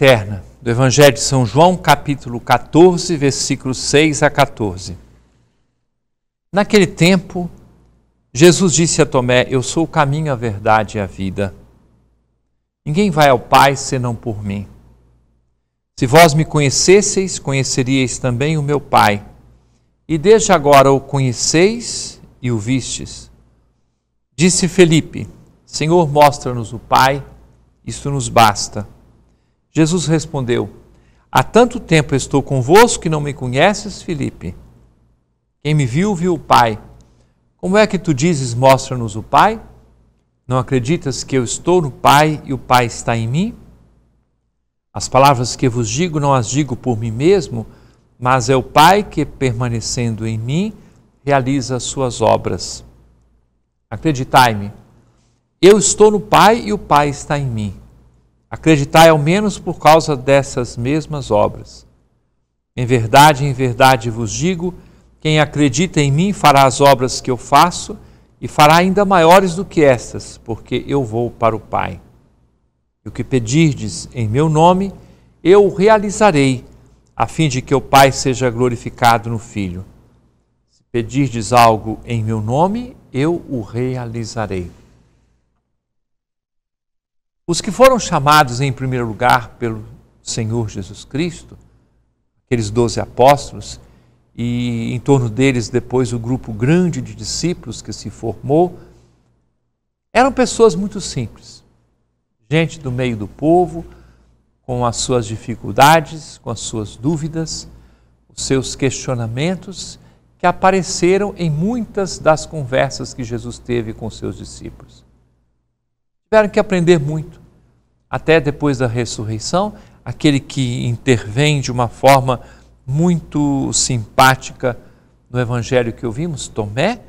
eterna, do Evangelho de São João, capítulo 14, versículos 6 a 14. Naquele tempo, Jesus disse a Tomé: Eu sou o caminho, a verdade e a vida. Ninguém vai ao Pai senão por mim. Se vós me conhecesseis, conheceríeis também o meu Pai. E desde agora o conheceis e o vistes. Disse Felipe: Senhor, mostra-nos o Pai, isto nos basta. Jesus respondeu: Há tanto tempo estou convosco que não me conheces, Filipe. Quem me viu, viu o Pai. Como é que tu dizes, mostra-nos o Pai? Não acreditas que eu estou no Pai e o Pai está em mim? As palavras que vos digo não as digo por mim mesmo, mas é o Pai que, permanecendo em mim, realiza as suas obras. Acreditai-me, eu estou no Pai e o Pai está em mim. Acreditai ao menos por causa dessas mesmas obras. Em verdade, em verdade vos digo: quem acredita em mim fará as obras que eu faço e fará ainda maiores do que estas, porque eu vou para o Pai. E o que pedirdes em meu nome, eu o realizarei, a fim de que o Pai seja glorificado no Filho. Se pedirdes algo em meu nome, eu o realizarei. Os que foram chamados em primeiro lugar pelo Senhor Jesus Cristo, aqueles doze apóstolos, e em torno deles depois o grupo grande de discípulos que se formou, eram pessoas muito simples. Gente do meio do povo, com as suas dificuldades, com as suas dúvidas, os seus questionamentos que apareceram em muitas das conversas que Jesus teve com seus discípulos tiveram que aprender muito. Até depois da ressurreição, aquele que intervém de uma forma muito simpática no evangelho que ouvimos, Tomé,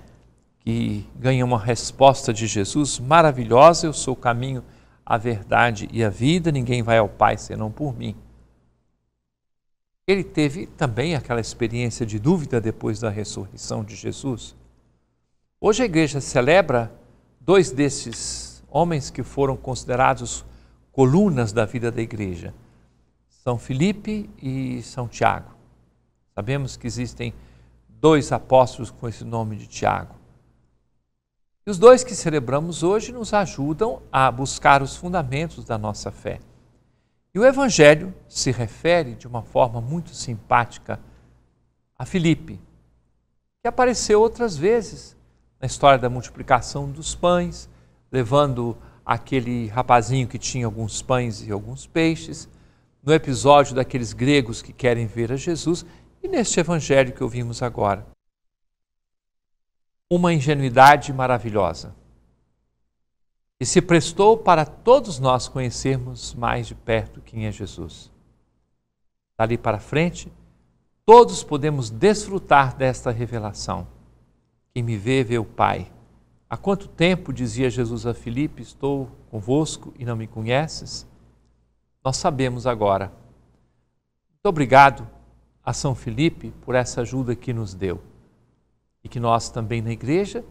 que ganha uma resposta de Jesus maravilhosa: Eu sou o caminho, a verdade e a vida, ninguém vai ao Pai senão por mim. Ele teve também aquela experiência de dúvida depois da ressurreição de Jesus. Hoje a igreja celebra dois desses homens que foram considerados colunas da vida da igreja, São Filipe e São Tiago. Sabemos que existem dois apóstolos com esse nome de Tiago. E os dois que celebramos hoje nos ajudam a buscar os fundamentos da nossa fé. E o Evangelho se refere de uma forma muito simpática a Filipe, que apareceu outras vezes na história da multiplicação dos pães, levando aquele rapazinho que tinha alguns pães e alguns peixes, no episódio daqueles gregos que querem ver a Jesus e neste evangelho que ouvimos agora. Uma ingenuidade maravilhosa. E se prestou para todos nós conhecermos mais de perto quem é Jesus. Dali para frente, todos podemos desfrutar desta revelação. Quem me vê, vê o Pai. Há quanto tempo, dizia Jesus a Filipe, estou convosco e não me conheces? Nós sabemos agora. Muito obrigado a São Filipe por essa ajuda que nos deu. E que nós também na igreja,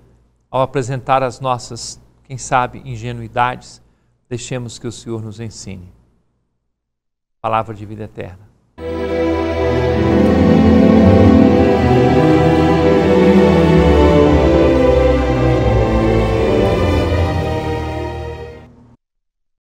ao apresentar as nossas, quem sabe, ingenuidades, deixemos que o Senhor nos ensine. Palavra de vida eterna.